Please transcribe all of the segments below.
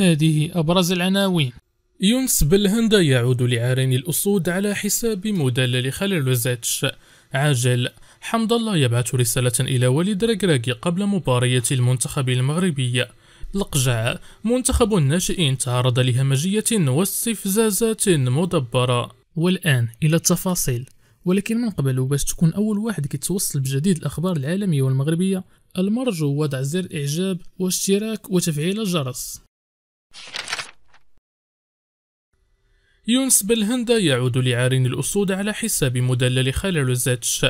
هذه أبرز العناوين يونس بالهند يعود لعارين الأسود على حساب مدلل خليلوزيتش عاجل حمد الله يبعث رسالة إلى وليد ركراكي قبل مبارية المنتخب المغربي لقجع منتخب الناشئين تعرض لهمجية واستفزازات مدبرة والآن إلى التفاصيل ولكن من قبل باش تكون أول واحد كيتوصل بجديد الأخبار العالمية والمغربية المرجو وضع زر إعجاب واشتراك وتفعيل الجرس يونس بالهندة يعود لعارين الأسود على حساب مدلل خلل الزتش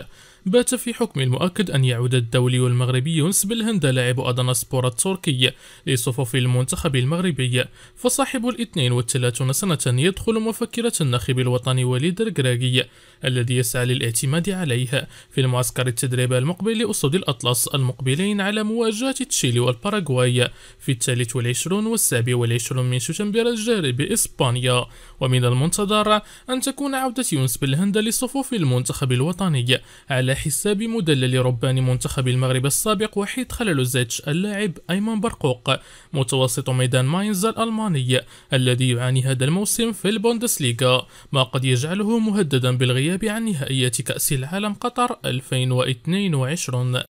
بات في حكم المؤكد أن يعود الدولي المغربي يونس بالهند لاعب أدناسبور التركي لصفوف المنتخب المغربي فصاحب الاثنين والثلاثون سنة يدخل مفكرة الناخب الوطني وليد الكراكي الذي يسعى للاعتماد عليه في المعسكر التدريب المقبل لأسود الأطلس المقبلين على مواجهة تشيلي والباراغواي في الثالث والعشرون والسابع والعشرون من شتنبر الجاري بإسبانيا ومن المنتظر أن تكون عودة يونس بالهند لصفوف المنتخب الوطني على حساب مدلل ربان منتخب المغرب السابق وحيد خللوزيتش اللاعب أيمن برقوق متوسط ميدان ماينز الألماني الذي يعاني هذا الموسم في البوندسليغا ما قد يجعله مهددا بالغياب عن نهائية كأس العالم قطر 2022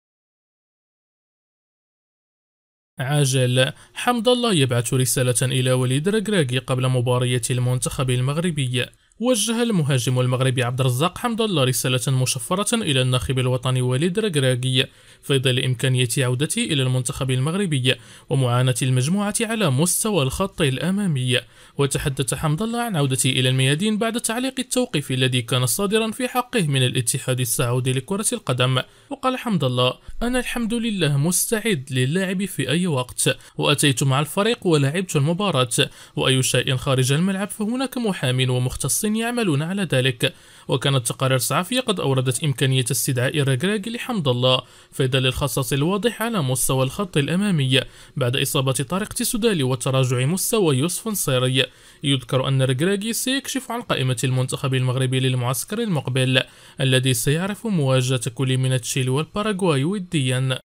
عاجل حمد الله يبعث رسالة إلى وليد رجراجي قبل مباراة المنتخب المغربي وجه المهاجم المغربي عبد الرزاق حمد الله رسالة مشفرة إلى الناخب الوطني وليد ركراكي في ظل إمكانية عودته إلى المنتخب المغربي ومعاناة المجموعة على مستوى الخط الأمامي وتحدث حمد الله عن عودته إلى الميادين بعد تعليق التوقيف الذي كان صادرا في حقه من الاتحاد السعودي لكرة القدم وقال حمد الله أنا الحمد لله مستعد للعب في أي وقت وأتيت مع الفريق ولعبت المباراة وأي شيء خارج الملعب فهناك محام ومختصين يعملون على ذلك وكانت تقارير صحفية قد أوردت إمكانية استدعاء الركراكي لحمد الله في ظل الخصاص الواضح على مستوى الخط الأمامي بعد إصابة طارق تسودالي وتراجع مستوى يوسف نصيري يذكر أن الركراكي سيكشف عن قائمة المنتخب المغربي للمعسكر المقبل الذي سيعرف مواجهة كل من تشيلي والباراغواي وديا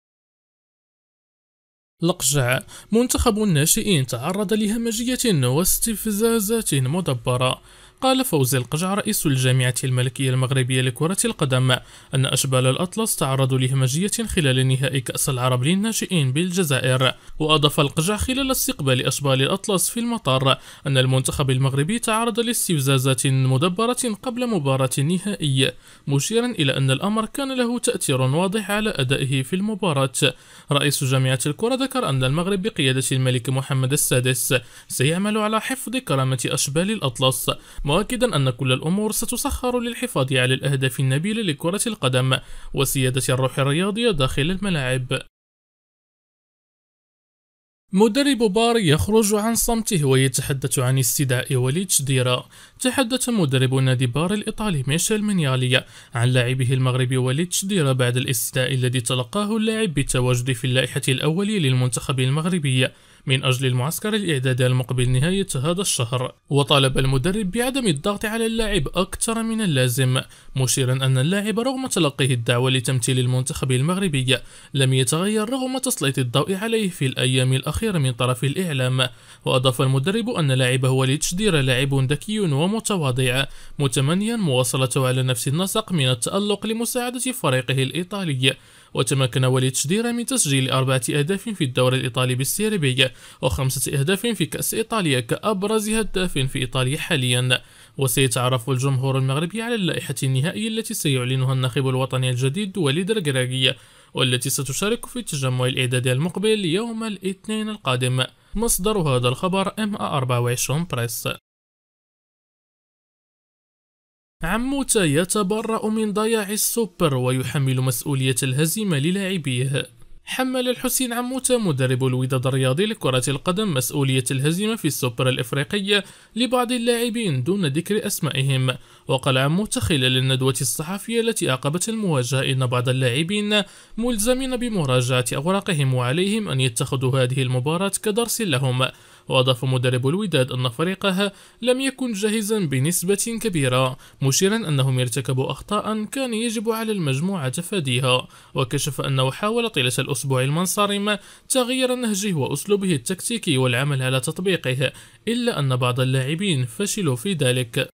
لقجع منتخب الناشئين تعرض لهمجية واستفزازات مدبرة قال فوزي القجع رئيس الجامعة الملكية المغربية لكرة القدم أن أشبال الأطلس تعرضوا لهمجية خلال نهائي كأس العرب للناشئين بالجزائر وأضاف القجع خلال استقبال أشبال الأطلس في المطار أن المنتخب المغربي تعرض لاستفزازات مدبرة قبل مباراة النهائي مشيرا إلى أن الأمر كان له تأثير واضح على أدائه في المباراة رئيس جامعة الكرة ذكر أن المغرب بقيادة الملك محمد السادس سيعمل على حفظ كرامة أشبال الأطلس مؤكدا أن كل الأمور ستسخر للحفاظ على الأهداف النبيلة لكرة القدم وسيادة الروح الرياضية داخل الملاعب مدرب باري يخرج عن صمته ويتحدث عن استدعاء وليتش ديرا تحدث مدرب نادي بار الإيطالي ميشيل منيالي عن لاعبه المغربي وليد شديرة بعد الاستثناء الذي تلقاه اللاعب بالتواجد في اللائحة الأولية للمنتخب المغربي من أجل المعسكر الإعدادي المقبل نهاية هذا الشهر وطالب المدرب بعدم الضغط على اللاعب أكثر من اللازم مشيرا أن اللاعب رغم تلقيه الدعوة لتمثيل المنتخب المغربي لم يتغير رغم تسليط الضوء عليه في الأيام الأخيرة من طرف الإعلام وأضاف المدرب أن لاعبه وليد شديرة لاعب ذكي ومتواضعة متمنيا مواصلته على نفس النسق من التألق لمساعدة فريقه الإيطالي وتمكن وليد شديرة من تسجيل أربعة أهداف في الدوري الإيطالي بالسيربي وخمسة أهداف في كأس إيطاليا كأبرز هداف في إيطاليا حاليا وسيتعرف الجمهور المغربي على اللائحة النهائية التي سيعلنها الناخب الوطني الجديد وليد ركراكي والتي ستشارك في التجمع الإعدادي المقبل يوم الاثنين القادم مصدر هذا الخبر MA24 بريس عموتا يتبرأ من ضياع السوبر ويحمل مسؤولية الهزيمة للاعبيه حمل الحسين عموتة مدرب الوداد الرياضي لكرة القدم مسؤولية الهزيمة في السوبر الإفريقية لبعض اللاعبين دون ذكر أسمائهم وقال عموتة خلال الندوة الصحفية التي أعقبت المواجهة إن بعض اللاعبين ملزمين بمراجعة أوراقهم وعليهم أن يتخذوا هذه المباراة كدرس لهم وأضاف مدرب الوداد أن فريقها لم يكن جاهزا بنسبة كبيرة مشيرا أنهم ارتكبوا أخطاء كان يجب على المجموعة تفاديها وكشف أنه حاول طيلة الأسبوع المنصرم تغيير نهجه وأسلوبه التكتيكي والعمل على تطبيقه إلا أن بعض اللاعبين فشلوا في ذلك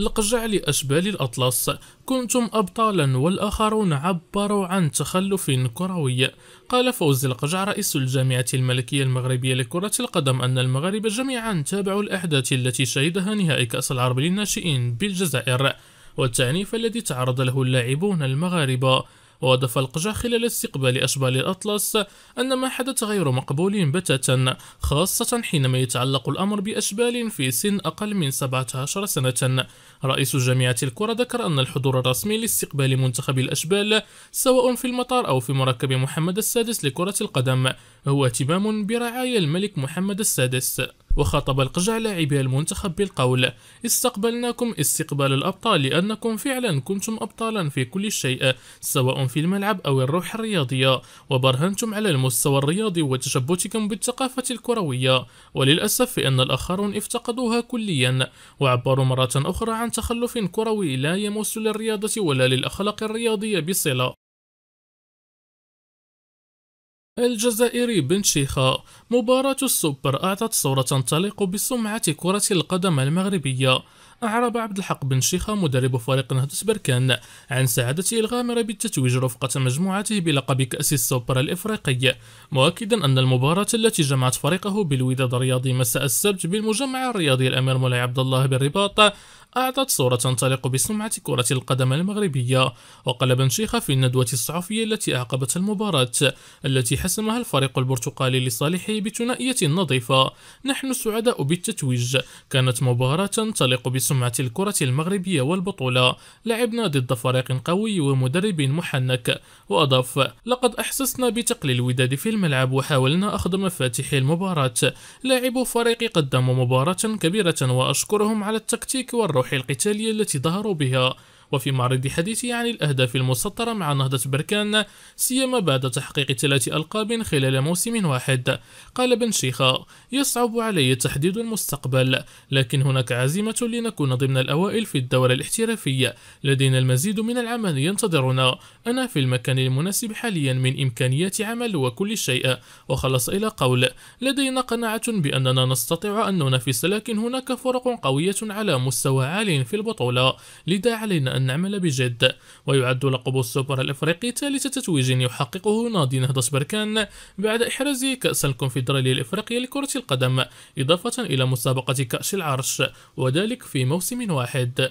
القجع لأشبال الأطلس كنتم أبطالا والآخرون عبروا عن تخلف كروي قال فوز القجع رئيس الجامعة الملكية المغربية لكرة القدم أن المغاربة جميعا تابعوا الأحداث التي شهدها نهائي كأس العرب للناشئين بالجزائر والتعنيف الذي تعرض له اللاعبون المغاربة وأضاف القجع خلال استقبال أشبال الأطلس أن ما حدث غير مقبول بتاتا خاصة حينما يتعلق الأمر بأشبال في سن أقل من 17 سنة رئيس جامعة الكرة ذكر أن الحضور الرسمي لاستقبال منتخب الأشبال سواء في المطار أو في مركب محمد السادس لكرة القدم هو اهتمام برعاية الملك محمد السادس وخاطب القجع لاعبي المنتخب بالقول استقبلناكم استقبال الأبطال لأنكم فعلا كنتم أبطالا في كل شيء سواء في الملعب أو الروح الرياضية وبرهنتم على المستوى الرياضي وتشبتكم بالثقافة الكروية وللأسف فإن الآخرون افتقدوها كليا وعبروا مرة أخرى عن تخلف كروي لا يمس للرياضة ولا للأخلاق الرياضية بصلة الجزائري بن شيخة مباراة السوبر أعطت صورة تنطلق بسمعة كرة القدم المغربية أعرب عبد الحق بن شيخة مدرب فريق نهضة بركان عن سعادته الغامرة بالتتويج رفقة مجموعته بلقب كأس السوبر الإفريقي مؤكدا أن المباراة التي جمعت فريقه بالوداد الرياضي مساء السبت بالمجمع الرياضي الأمير مولاي عبد الله بالرباط أعطت صورة تنطلق بسمعة كرة القدم المغربية وقلبا شيخا في الندوة الصحفية التي أعقبت المباراة التي حسمها الفريق البرتقالي لصالحه بثنائية نظيفة نحن سعداء بالتتويج كانت مباراة تنطلق بسمعة الكرة المغربية والبطولة لعبنا ضد فريق قوي ومدرب محنك وأضاف لقد أحسسنا بتقل الوداد في الملعب وحاولنا أخذ مفاتيح المباراة لاعبو فريقي قدموا مباراة كبيرة وأشكرهم على التكتيك والروح الروح القتالية التي ظهروا بها وفي معرض حديثه عن الأهداف المسطرة مع نهضة بركان سيما بعد تحقيق ثلاث ألقاب خلال موسم واحد قال بن شيخة يصعب علي تحديد المستقبل لكن هناك عزيمة لنكون ضمن الأوائل في الدورة الاحترافية لدينا المزيد من العمل ينتظرنا أنا في المكان المناسب حاليا من إمكانيات عمل وكل شيء وخلص إلى قول لدينا قناعة بأننا نستطيع أن ننافس لكن هناك فرق قوية على مستوى عال في البطولة لذا علينا أن نعمل بجد ويعد لقب السوبر الإفريقي ثالث تتويج يحققه نادي نهضة بركان بعد إحراز كأس الكونفدرالية الإفريقية لكرة القدم إضافة إلى مسابقة كأس العرش وذلك في موسم واحد